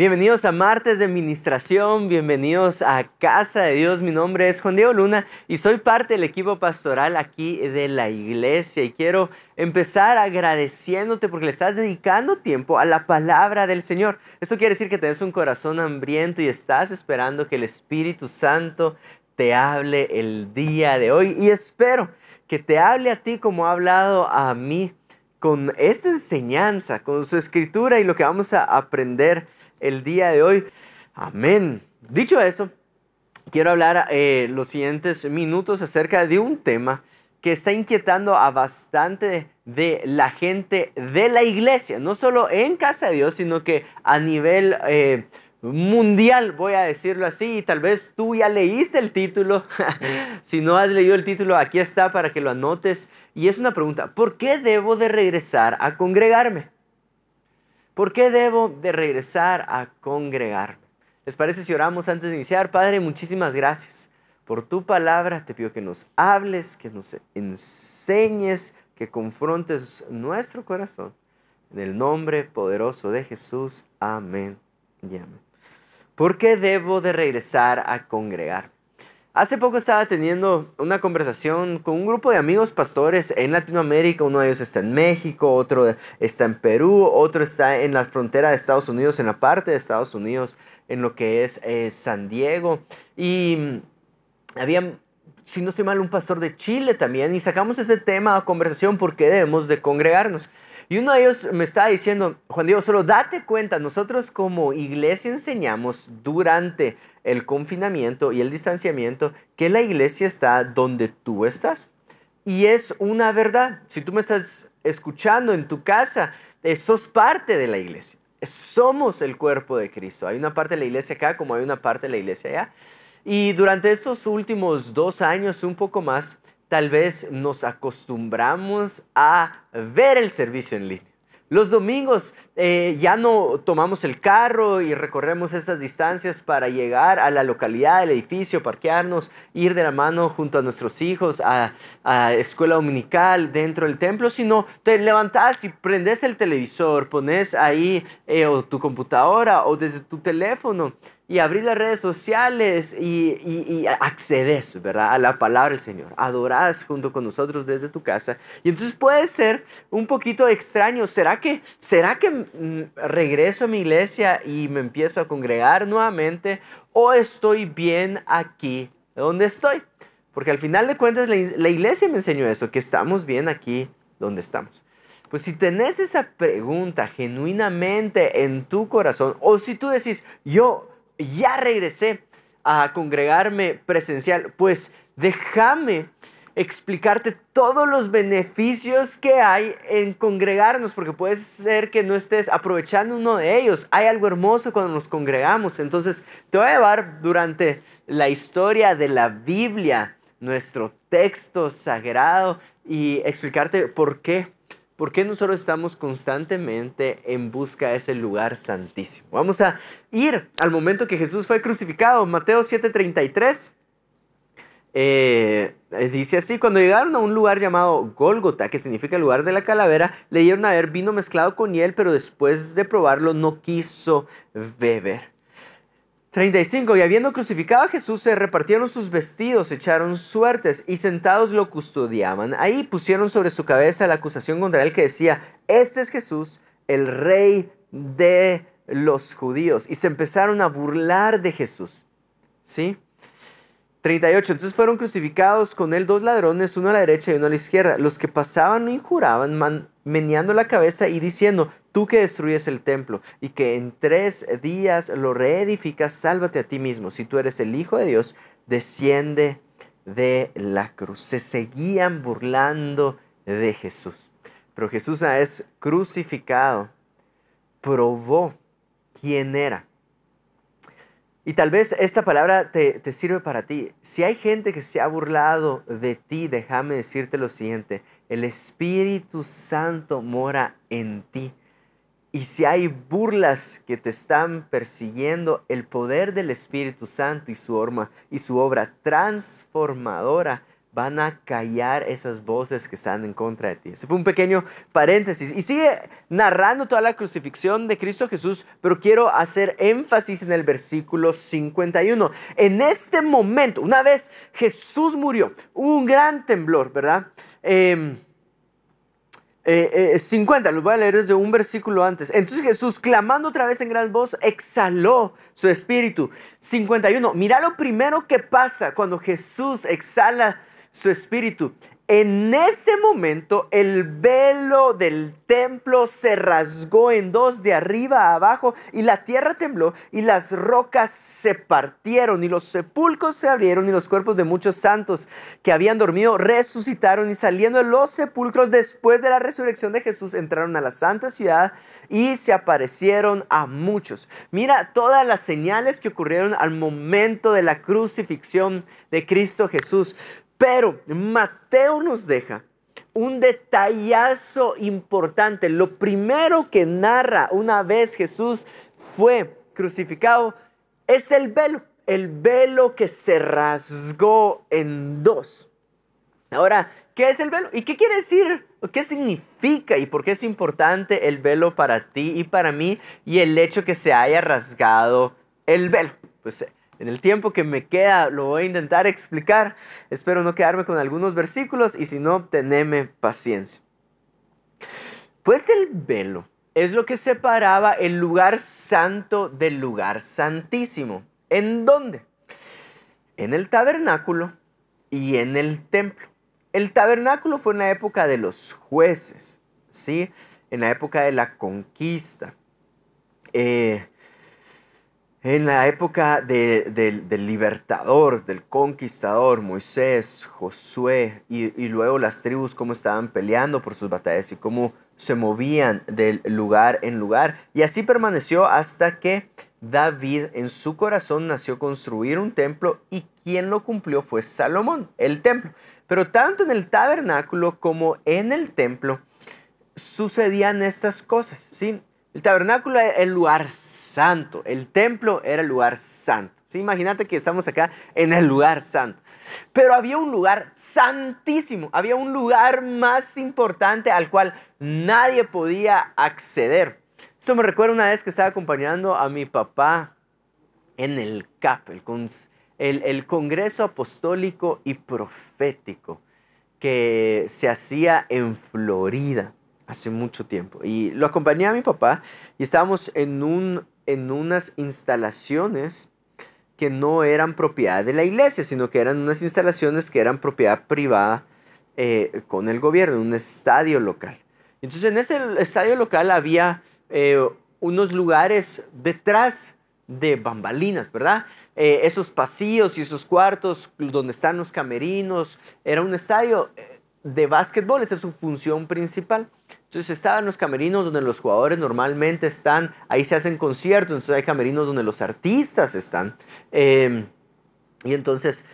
Bienvenidos a martes de Administración, bienvenidos a Casa de Dios. Mi nombre es Juan Diego Luna y soy parte del equipo pastoral aquí de la iglesia. Y quiero empezar agradeciéndote porque le estás dedicando tiempo a la palabra del Señor. Esto quiere decir que tienes un corazón hambriento y estás esperando que el Espíritu Santo te hable el día de hoy. Y espero que te hable a ti como ha hablado a mí con esta enseñanza, con su escritura y lo que vamos a aprender el día de hoy. Amén. Dicho eso, quiero hablar eh, los siguientes minutos acerca de un tema que está inquietando a bastante de la gente de la iglesia, no solo en casa de Dios, sino que a nivel eh, mundial, voy a decirlo así, y tal vez tú ya leíste el título, si no has leído el título, aquí está para que lo anotes, y es una pregunta, ¿por qué debo de regresar a congregarme? ¿Por qué debo de regresar a congregarme? ¿Les parece si oramos antes de iniciar? Padre, muchísimas gracias por tu palabra. Te pido que nos hables, que nos enseñes, que confrontes nuestro corazón. En el nombre poderoso de Jesús. Amén. Y ¿Por qué debo de regresar a congregarme? Hace poco estaba teniendo una conversación con un grupo de amigos pastores en Latinoamérica. Uno de ellos está en México, otro está en Perú, otro está en la frontera de Estados Unidos, en la parte de Estados Unidos, en lo que es eh, San Diego. Y mm, había, si no estoy mal, un pastor de Chile también. Y sacamos este tema a conversación porque debemos de congregarnos. Y uno de ellos me estaba diciendo, Juan Diego, solo date cuenta, nosotros como iglesia enseñamos durante el confinamiento y el distanciamiento que la iglesia está donde tú estás. Y es una verdad. Si tú me estás escuchando en tu casa, eh, sos parte de la iglesia. Somos el cuerpo de Cristo. Hay una parte de la iglesia acá como hay una parte de la iglesia allá. Y durante estos últimos dos años, un poco más, Tal vez nos acostumbramos a ver el servicio en línea. Los domingos eh, ya no tomamos el carro y recorremos estas distancias para llegar a la localidad, al edificio, parquearnos, ir de la mano junto a nuestros hijos a, a escuela dominical dentro del templo, sino te levantás y prendes el televisor, pones ahí eh, o tu computadora o desde tu teléfono y abrir las redes sociales y, y, accedes, ¿verdad? A la palabra del Señor. Adorás junto con nosotros desde tu casa. Y entonces puede ser un poquito extraño. ¿Será que, será que mm, regreso a mi iglesia y me empiezo a congregar nuevamente? ¿O estoy bien aquí donde estoy? Porque al final de cuentas la, la iglesia me enseñó eso, que estamos bien aquí donde estamos. Pues si tenés esa pregunta genuinamente en tu corazón, o si tú decís, yo ya regresé a congregarme presencial, pues déjame explicarte todos los beneficios que hay en congregarnos, porque puede ser que no estés aprovechando uno de ellos. Hay algo hermoso cuando nos congregamos. Entonces, te voy a llevar durante la historia de la Biblia, nuestro texto sagrado, y explicarte por qué ¿Por qué nosotros estamos constantemente en busca de ese lugar santísimo? Vamos a ir al momento que Jesús fue crucificado, Mateo 7:33. Eh, eh, dice así, cuando llegaron a un lugar llamado Gólgota, que significa lugar de la calavera, le dieron a vino mezclado con hiel, pero después de probarlo no quiso beber. 35. Y habiendo crucificado a Jesús, se repartieron sus vestidos, echaron suertes y sentados lo custodiaban. Ahí pusieron sobre su cabeza la acusación contra él que decía, este es Jesús, el rey de los judíos. Y se empezaron a burlar de Jesús. ¿Sí? 38. Entonces fueron crucificados con él dos ladrones, uno a la derecha y uno a la izquierda, los que pasaban injuraban, meneando la cabeza y diciendo, Tú que destruyes el templo y que en tres días lo reedificas, sálvate a ti mismo. Si tú eres el Hijo de Dios, desciende de la cruz. Se seguían burlando de Jesús. Pero Jesús es crucificado probó quién era. Y tal vez esta palabra te, te, sirve para ti. Si hay gente que se ha burlado de ti, déjame decirte lo siguiente. El Espíritu Santo mora en ti. Y si hay burlas que te están persiguiendo, el poder del Espíritu Santo y su, orma, y su obra transformadora van a callar esas voces que están en contra de ti. Ese fue un pequeño paréntesis. Y sigue narrando toda la crucifixión de Cristo Jesús, pero quiero hacer énfasis en el versículo 51. En este momento, una vez Jesús murió, hubo un gran temblor, ¿verdad? Em, eh, 50, eh, los voy a leer desde un versículo antes. Entonces Jesús, clamando otra vez en gran voz, exhaló su espíritu. 51, mira lo primero que pasa cuando Jesús exhala su espíritu. En ese momento el velo del templo se rasgó en dos de arriba a abajo y la tierra tembló y las rocas se partieron y los sepulcros se abrieron y los cuerpos de muchos santos que habían dormido resucitaron y saliendo de los sepulcros después de la resurrección de Jesús entraron a la santa ciudad y se aparecieron a muchos. Mira todas las señales que ocurrieron al momento de la crucifixión de Cristo Jesús. Pero Mateo nos deja un detallazo importante. Lo primero que narra una vez Jesús fue crucificado es el velo, el velo que se rasgó en dos. Ahora, ¿qué es el velo? ¿Y qué quiere decir? ¿Qué significa y por qué es importante el velo para ti y para mí y el hecho que se haya rasgado el velo? Pues en el tiempo que me queda lo voy a intentar explicar. Espero no quedarme con algunos versículos y si no, teneme paciencia. Pues el velo es lo que separaba el lugar santo del lugar santísimo. ¿En dónde? En el tabernáculo y en el templo. El tabernáculo fue en la época de los jueces, ¿sí? En la época de la conquista. Eh, en la época del libertador, del conquistador, Moisés, Josué y, luego las tribus, cómo estaban peleando por sus batallas y cómo se movían del lugar en lugar. Y así permaneció hasta que David en su corazón nació construir un templo y quien lo cumplió fue Salomón, el templo. Pero tanto en el tabernáculo como en el templo sucedían estas cosas. ¿sí? El tabernáculo es el lugar el templo era el lugar santo. ¿Sí? Imagínate que estamos acá en el lugar santo. Pero había un lugar santísimo, había un lugar más importante al cual nadie podía acceder. Esto me recuerda una vez que estaba acompañando a mi papá en el CAP, el, el Congreso Apostólico y Profético, que se hacía en Florida hace mucho tiempo. Y lo acompañé a mi papá y estábamos en un en unas instalaciones que no eran propiedad de la iglesia, sino que eran unas instalaciones que eran propiedad privada eh, con el gobierno, un estadio local. Entonces en ese estadio local había eh, unos lugares detrás de bambalinas, ¿verdad? Eh, esos pasillos y esos cuartos donde están los camerinos, era un estadio de básquetbol, esa es su función principal. Entonces estaban los camerinos donde los jugadores normalmente están, ahí se hacen conciertos, entonces hay camerinos donde los artistas están. Em, y entonces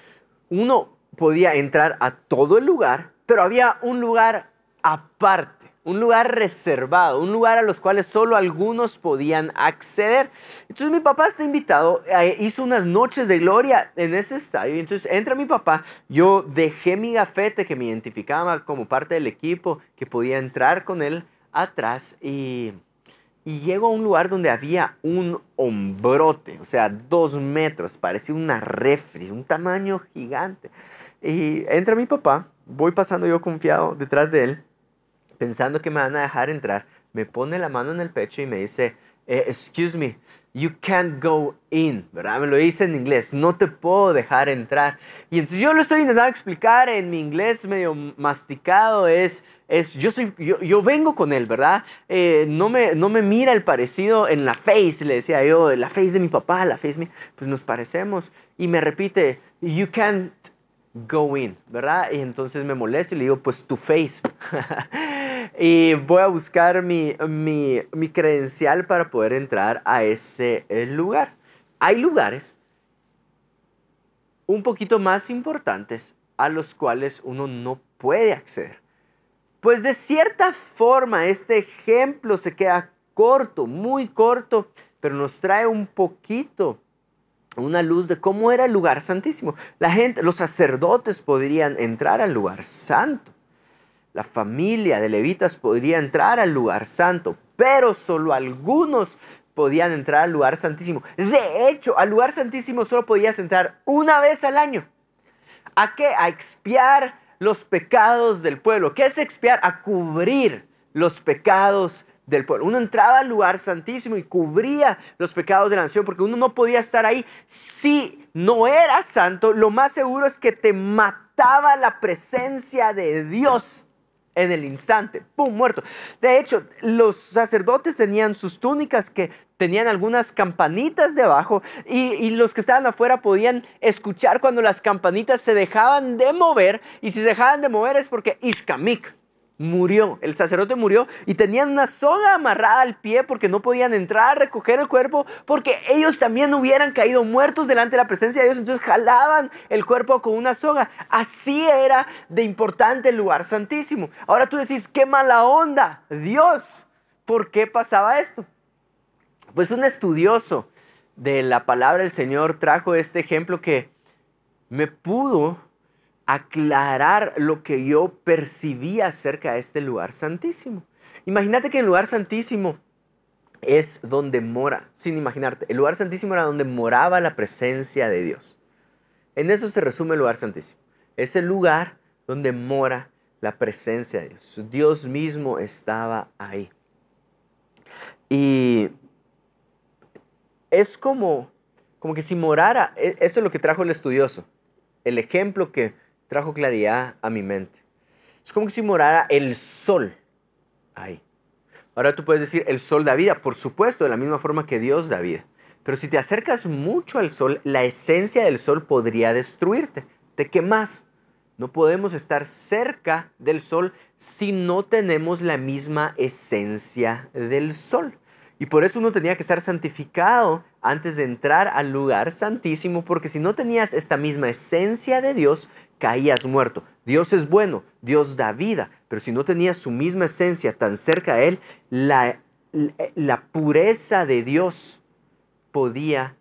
uno podía entrar a todo el lugar, pero había un lugar aparte un lugar reservado, un lugar a los cuales solo algunos podían acceder. Entonces mi papá está invitado, eh, hizo unas noches de gloria en ese estadio. Entonces entra mi papá, yo dejé mi gafete que me identificaba como parte del equipo, que podía entrar con él atrás y, llego a un lugar donde había un hombrote, o sea, dos metros, parecía una refri, un tamaño gigante. Y entra mi papá, voy pasando yo confiado detrás de él pensando que me van a dejar entrar, me pone la mano en el pecho y me dice, eh, excuse me, you can't go in, ¿verdad? Me lo dice en inglés, no te puedo dejar entrar. Y entonces yo lo estoy intentando explicar en mi inglés medio masticado, es, es yo, soy, yo, vengo con él, ¿verdad? Eh, no, me, no me mira el parecido en la face, le decía yo, la face de mi papá, la face mía, pues nos parecemos. Y me repite, you can't go in, ¿verdad? Y entonces me molesta y le digo, pues tu face. Y voy a buscar mi, credencial para poder entrar a ese eh, lugar. Hay lugares un poquito más importantes a los cuales uno no puede acceder. Pues de cierta forma este ejemplo se queda corto, muy corto, pero nos trae un poquito una luz de cómo era el lugar santísimo. La gente, los sacerdotes podrían entrar al lugar santo la familia de levitas podría entrar al lugar santo, pero solo algunos podían entrar al lugar santísimo. De hecho, al lugar santísimo solo podías entrar una vez al año. ¿A qué? A expiar los pecados del pueblo. ¿Qué es expiar? A cubrir los pecados del pueblo. Uno entraba al lugar santísimo y cubría los pecados de la nación porque uno no podía estar ahí. Si no era santo, lo más seguro es que te mataba la presencia de Dios en el instante, ¡pum! muerto. De hecho, los sacerdotes tenían sus túnicas que tenían algunas campanitas debajo y, los que estaban afuera podían escuchar cuando las campanitas se dejaban de mover y si se dejaban de mover es porque Ishkamik murió. El sacerdote murió y tenían una soga amarrada al pie porque no podían entrar a recoger el cuerpo porque ellos también hubieran caído muertos delante de la presencia de Dios. Entonces jalaban el cuerpo con una soga. Así era de importante el lugar santísimo. Ahora tú decís, qué mala onda, Dios. ¿Por qué pasaba esto? Pues un estudioso de la palabra del Señor trajo este ejemplo que me pudo aclarar lo que yo percibía acerca de este lugar santísimo. Imagínate que el lugar santísimo es donde mora, sin imaginarte, el lugar santísimo era donde moraba la presencia de Dios. En eso se resume el lugar santísimo. Es el lugar donde mora la presencia de Dios. Dios mismo estaba ahí. Y es como, como que si morara, e-, esto es lo que trajo el estudioso, el ejemplo que trajo claridad a mi mente. Es como si morara el sol ahí. Ahora tú puedes decir el sol da vida, por supuesto, de la misma forma que Dios da vida. Pero si te acercas mucho al sol, la esencia del sol podría destruirte, te quemas. No podemos estar cerca del sol si no tenemos la misma esencia del sol. Y por eso uno tenía que estar santificado antes de entrar al lugar santísimo, porque si no tenías esta misma esencia de Dios, caías muerto. Dios es bueno, Dios da vida, pero si no tenías su misma esencia tan cerca a Él, la, la pureza de Dios podía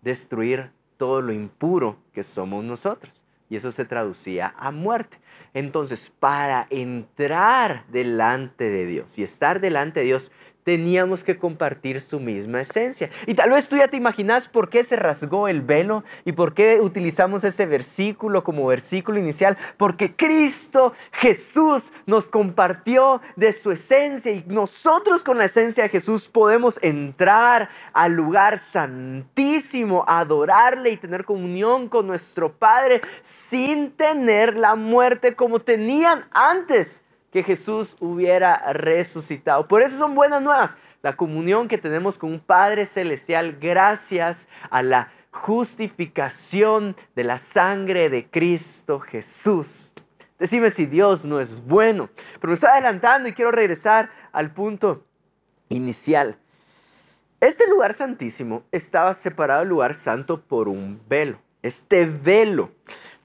destruir todo lo impuro que somos nosotros. Y eso se traducía a muerte. Entonces, para entrar delante de Dios y estar delante de Dios, teníamos que compartir su misma esencia. Y tal vez tú ya te imaginas por qué se rasgó el velo y por qué utilizamos ese versículo como versículo inicial, porque Cristo Jesús nos compartió de su esencia y nosotros con la esencia de Jesús podemos entrar al lugar santísimo, adorarle y tener comunión con nuestro Padre sin tener la muerte como tenían antes que Jesús hubiera resucitado. Por eso son buenas nuevas. La comunión que tenemos con un Padre Celestial gracias a la justificación de la sangre de Cristo Jesús. Decime si Dios no es bueno. Pero me estoy adelantando y quiero regresar al punto inicial. Este lugar santísimo estaba separado del lugar santo por un velo. Este velo,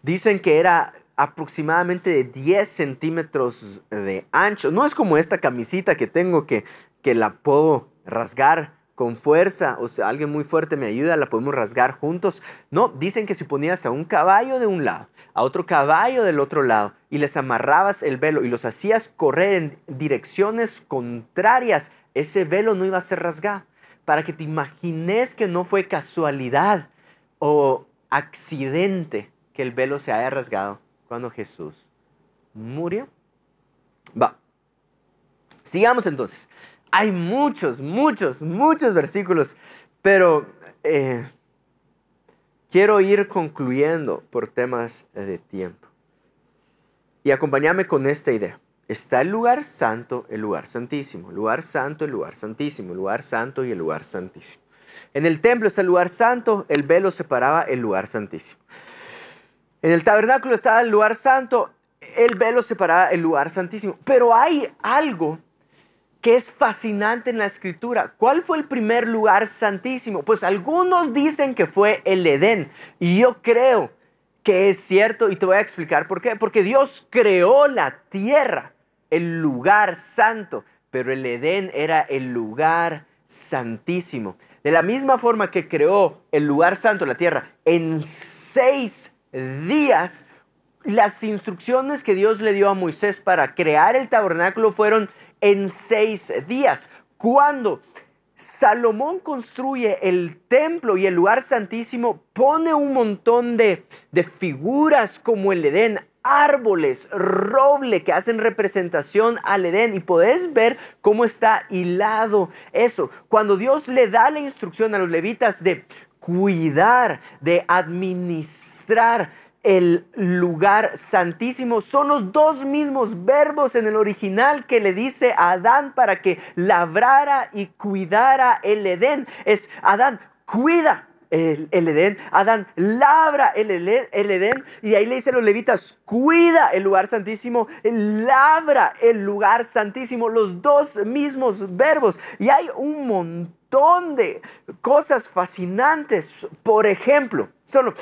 dicen que era aproximadamente de 10 centímetros de ancho. No es como esta camisita que tengo que, que la puedo rasgar con fuerza, o sea, alguien muy fuerte me ayuda, la podemos rasgar juntos. No, dicen que si ponías a un caballo de un lado, a otro caballo del otro lado, y les amarrabas el velo y los hacías correr en direcciones contrarias, ese velo no iba a ser rasgado. Para que te imagines que no fue casualidad o accidente que el velo se haya rasgado cuando Jesús murió. Va. Sigamos entonces. Hay muchos, muchos, muchos versículos, pero eh, quiero ir concluyendo por temas de tiempo. Y acompáñame con esta idea. Está el lugar santo, el lugar santísimo, el lugar santo, el lugar santísimo, el lugar santo y el lugar santísimo. En el templo está el lugar santo, el velo separaba el lugar santísimo. En el tabernáculo estaba el lugar santo, el velo separaba el lugar santísimo. Pero hay algo que es fascinante en la escritura. ¿Cuál fue el primer lugar santísimo? Pues algunos dicen que fue el Edén. Y yo creo que es cierto y te voy a explicar por qué. Porque Dios creó la tierra, el lugar santo, pero el Edén era el lugar santísimo. De la misma forma que creó el lugar santo, la tierra, en seis días, las instrucciones que Dios le dio a Moisés para crear el tabernáculo fueron en seis días. Cuando Salomón construye el templo y el lugar santísimo, pone un montón de, de figuras como el Edén, árboles, roble que hacen representación al Edén y podés ver cómo está hilado eso. Cuando Dios le da la instrucción a los levitas de cuidar, de administrar el lugar santísimo. Son los dos mismos verbos en el original que le dice a Adán para que labrara y cuidara el Edén. Es Adán, cuida. El, Edén, Adán labra el, el Edén y ahí le dice a los levitas, cuida el lugar santísimo, labra el lugar santísimo, los dos mismos verbos. Y hay un montón de cosas fascinantes. Por ejemplo, solo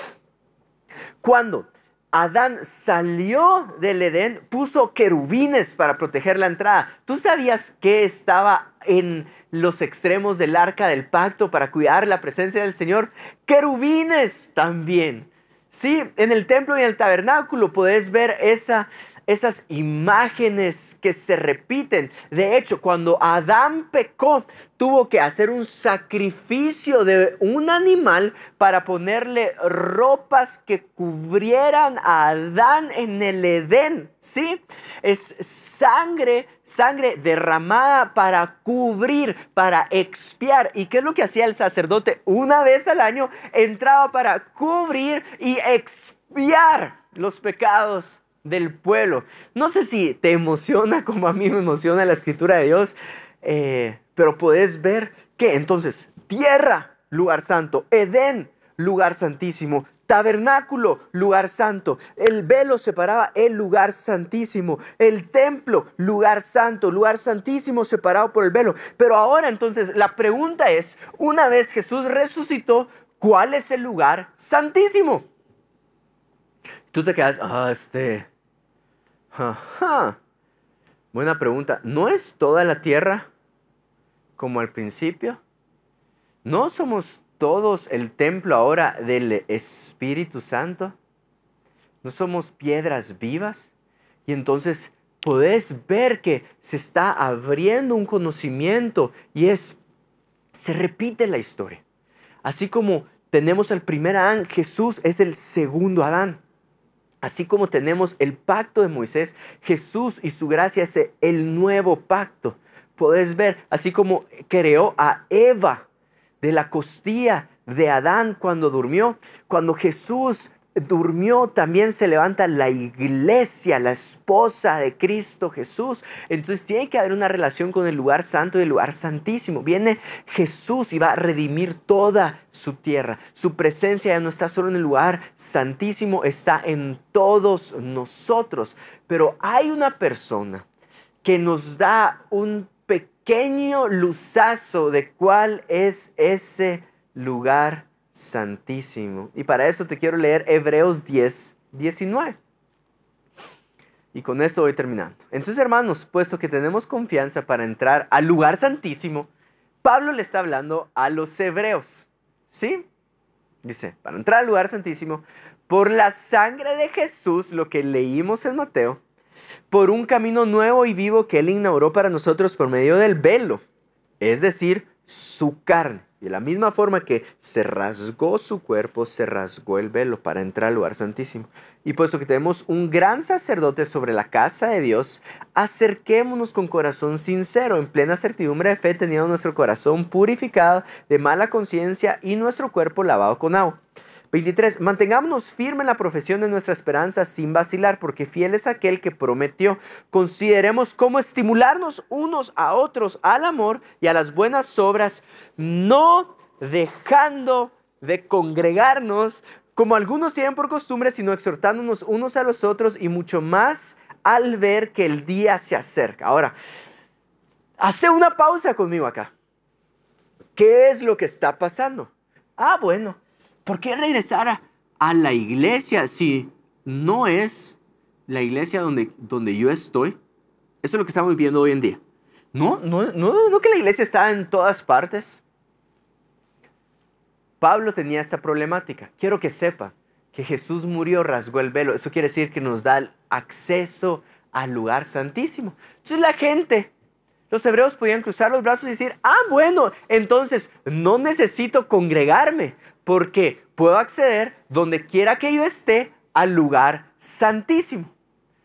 cuando Adán salió del Edén, puso querubines para proteger la entrada. ¿Tú sabías que estaba en los extremos del arca del pacto para cuidar la presencia del Señor? Querubines también. Sí, en el templo y en el tabernáculo puedes ver esa esas imágenes que se repiten. De hecho, cuando Adán pecó, tuvo que hacer un sacrificio de un animal para ponerle ropas que cubrieran a Adán en el Edén, ¿sí? Es sangre, sangre derramada para cubrir, para expiar. ¿Y qué es lo que hacía el sacerdote? Una vez al año entraba para cubrir y expiar los pecados del pueblo. No sé si te emociona como a mí me emociona la escritura de Dios, eh, pero puedes ver que entonces tierra, lugar santo, Edén, lugar santísimo, tabernáculo, lugar santo, el velo separaba el lugar santísimo, el templo, lugar santo, lugar santísimo separado por el velo. Pero ahora entonces la pregunta es, una vez Jesús resucitó, ¿cuál es el lugar santísimo? Tú te quedas, ah, este, Ajá. Buena pregunta. ¿No es toda la tierra como al principio? ¿No somos todos el templo ahora del Espíritu Santo? ¿No somos piedras vivas? Y entonces podés ver que se está abriendo un conocimiento y es, se repite la historia. Así como tenemos al primer Adán, Jesús es el segundo Adán. Así como tenemos el pacto de Moisés, Jesús y su gracia es el nuevo pacto. Podés ver, así como creó a Eva de la costilla de Adán cuando durmió, cuando Jesús durmió, también se levanta la iglesia, la esposa de Cristo Jesús. Entonces tiene que haber una relación con el lugar santo y el lugar santísimo. Viene Jesús y va a redimir toda su tierra. Su presencia ya no está solo en el lugar santísimo, está en todos nosotros. Pero hay una persona que nos da un pequeño luzazo de cuál es ese lugar Santísimo. Y para eso te quiero leer Hebreos 10, 19. Y con esto voy terminando. Entonces, hermanos, puesto que tenemos confianza para entrar al lugar santísimo, Pablo le está hablando a los hebreos. ¿Sí? Dice, para entrar al lugar santísimo, por la sangre de Jesús, lo que leímos en Mateo, por un camino nuevo y vivo que Él inauguró para nosotros por medio del velo, es decir, su carne. Y de la misma forma que se rasgó su cuerpo, se rasgó el velo para entrar al lugar santísimo. Y puesto que tenemos un gran sacerdote sobre la casa de Dios, acerquémonos con corazón sincero, en plena certidumbre de fe, teniendo nuestro corazón purificado de mala conciencia y nuestro cuerpo lavado con agua. 23. Mantengámonos firmes en la profesión de nuestra esperanza sin vacilar, porque fiel es aquel que prometió. Consideremos cómo estimularnos unos a otros al amor y a las buenas obras, no dejando de congregarnos, como algunos tienen por costumbre, sino exhortándonos unos a los otros y mucho más al ver que el día se acerca. Ahora, hace una pausa conmigo acá. ¿Qué es lo que está pasando? Ah, bueno, ¿por qué regresar a, la iglesia si no es la iglesia donde, donde yo estoy? Eso es lo que estamos viviendo hoy en día. No, no, no, no que la iglesia está en todas partes. Pablo tenía esta problemática. Quiero que sepa que Jesús murió, rasgó el velo. Eso quiere decir que nos da acceso al lugar santísimo. Entonces la gente los hebreos podían cruzar los brazos y decir, ah, bueno, entonces no necesito congregarme porque puedo acceder donde quiera que yo esté al lugar santísimo.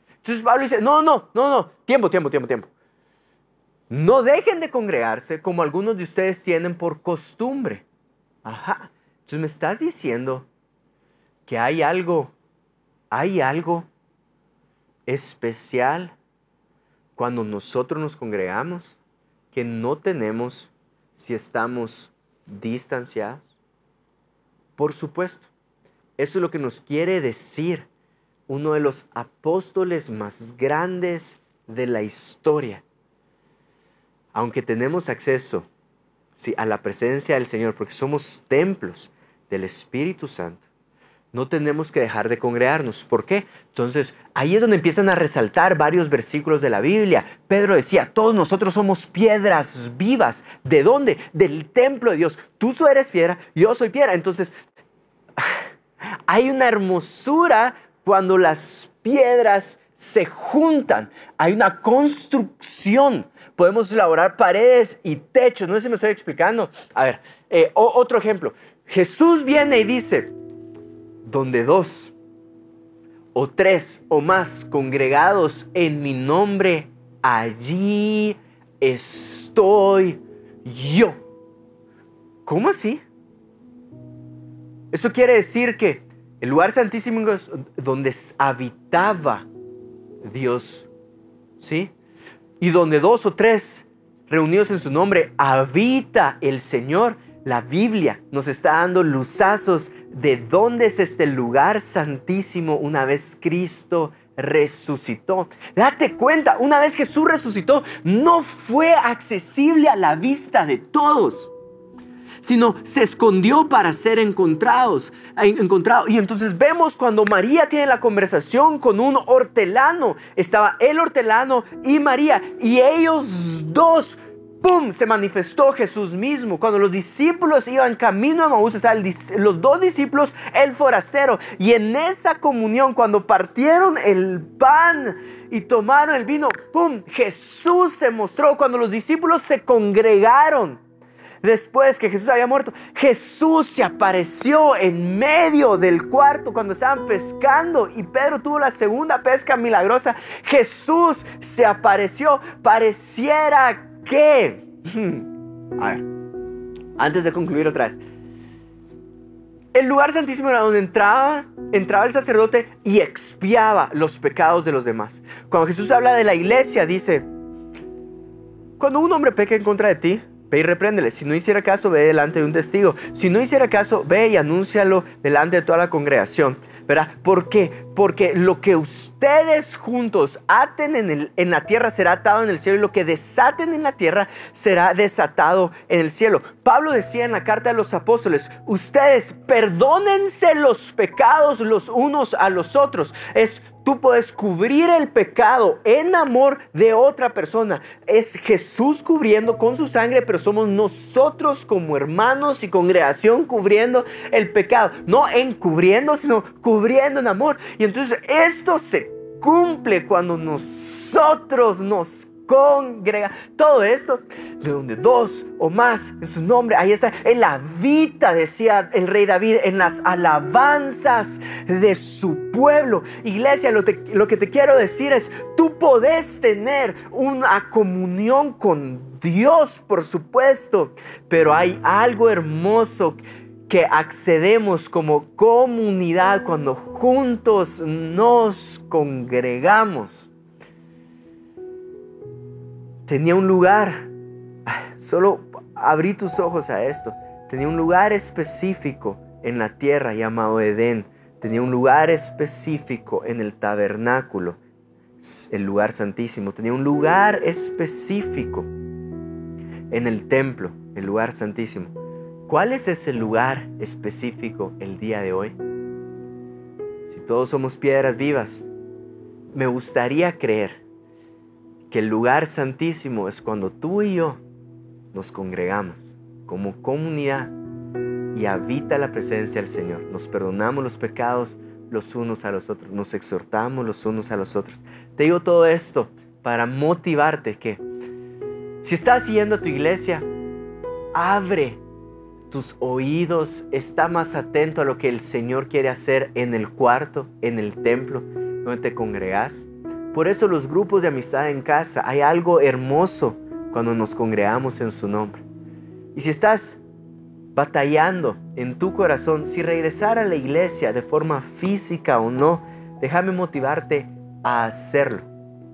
Entonces Pablo dice, no, no, no, no, tiempo, tiempo, tiempo, tiempo. No dejen de congregarse como algunos de ustedes tienen por costumbre. Ajá. Entonces me estás diciendo que hay algo, hay algo especial cuando nosotros nos congregamos que no tenemos si estamos distanciados? Por supuesto, eso es lo que nos quiere decir uno de los apóstoles más grandes de la historia. Aunque tenemos acceso sí, a la presencia del Señor, porque somos templos del Espíritu Santo, no tenemos que dejar de congregarnos. ¿Por qué? Entonces, ahí es donde empiezan a resaltar varios versículos de la Biblia. Pedro decía, todos nosotros somos piedras vivas. ¿De dónde? Del templo de Dios. Tú eres piedra, yo soy piedra. Entonces, hay una hermosura cuando las piedras se juntan. Hay una construcción. Podemos elaborar paredes y techos. No sé si me estoy explicando. A ver, eh, otro ejemplo. Jesús viene y dice, donde dos o tres o más congregados en mi nombre, allí estoy yo. ¿Cómo así? Eso quiere decir que el lugar santísimo es donde habitaba Dios, ¿sí? Y donde dos o tres reunidos en su nombre habita el Señor, la Biblia nos está dando luzazos de dónde es este lugar santísimo una vez Cristo resucitó. Date cuenta, una vez Jesús resucitó, no fue accesible a la vista de todos, sino se escondió para ser encontrados, encontrado. Y entonces vemos cuando María tiene la conversación con un hortelano, estaba el hortelano y María, y ellos dos ¡Pum! Se manifestó Jesús mismo. Cuando los discípulos iban camino a Maús, los dos discípulos, el forastero. Y en esa comunión, cuando partieron el pan y tomaron el vino, ¡pum! Jesús se mostró. Cuando los discípulos se congregaron, después que Jesús había muerto, Jesús se apareció en medio del cuarto cuando estaban pescando y Pedro tuvo la segunda pesca milagrosa. Jesús se apareció. Pareciera qué? A ver, antes de concluir otra vez. El lugar santísimo era donde entraba, entraba el sacerdote y expiaba los pecados de los demás. Cuando Jesús habla de la iglesia, dice, cuando un hombre peca en contra de ti, Ve y repréndele. Si no hiciera caso, ve delante de un testigo. Si no hiciera caso, ve y anúncialo delante de toda la congregación. ¿Por qué? Porque lo que ustedes juntos aten en, el, en, la tierra será atado en el cielo y lo que desaten en la tierra será desatado en el cielo. Pablo decía en la carta de los apóstoles, ustedes perdónense los pecados los unos a los otros. Es Tú puedes cubrir el pecado en amor de otra persona. Es Jesús cubriendo con su sangre, pero somos nosotros como hermanos y congregación cubriendo el pecado. No encubriendo, sino cubriendo en amor. Y entonces esto se cumple cuando nosotros nos congrega. Todo esto, de donde dos o más en su nombre, ahí está. en la vida decía el rey David, en las alabanzas de su pueblo. Iglesia, lo, que te quiero decir es, tú podés tener una comunión con Dios, por supuesto, pero hay algo hermoso que accedemos como comunidad cuando juntos nos congregamos tenía un lugar, solo abrí tus ojos a esto, tenía un lugar específico en la tierra llamado Edén, tenía un lugar específico en el tabernáculo, el lugar santísimo, tenía un lugar específico en el templo, el lugar santísimo. ¿Cuál es ese lugar específico el día de hoy? Si todos somos piedras vivas, me gustaría creer el lugar santísimo es cuando tú y yo nos congregamos como comunidad y habita la presencia del Señor. Nos perdonamos los pecados los unos a los otros, nos exhortamos los unos a los otros. Te digo todo esto para motivarte que si estás yendo a tu iglesia, abre tus oídos, está más atento a lo que el Señor quiere hacer en el cuarto, en el templo, donde te congregas. Por eso los grupos de amistad en casa, hay algo hermoso cuando nos congregamos en su nombre. Y si estás batallando en tu corazón, si regresar a la iglesia de forma física o no, déjame motivarte a hacerlo.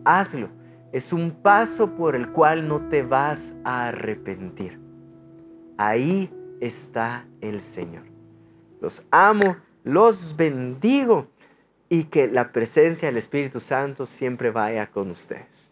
Hazlo. Es un paso por el cual no te vas a arrepentir. Ahí está el Señor. Los amo, los bendigo y que la presencia del Espíritu Santo siempre vaya con ustedes.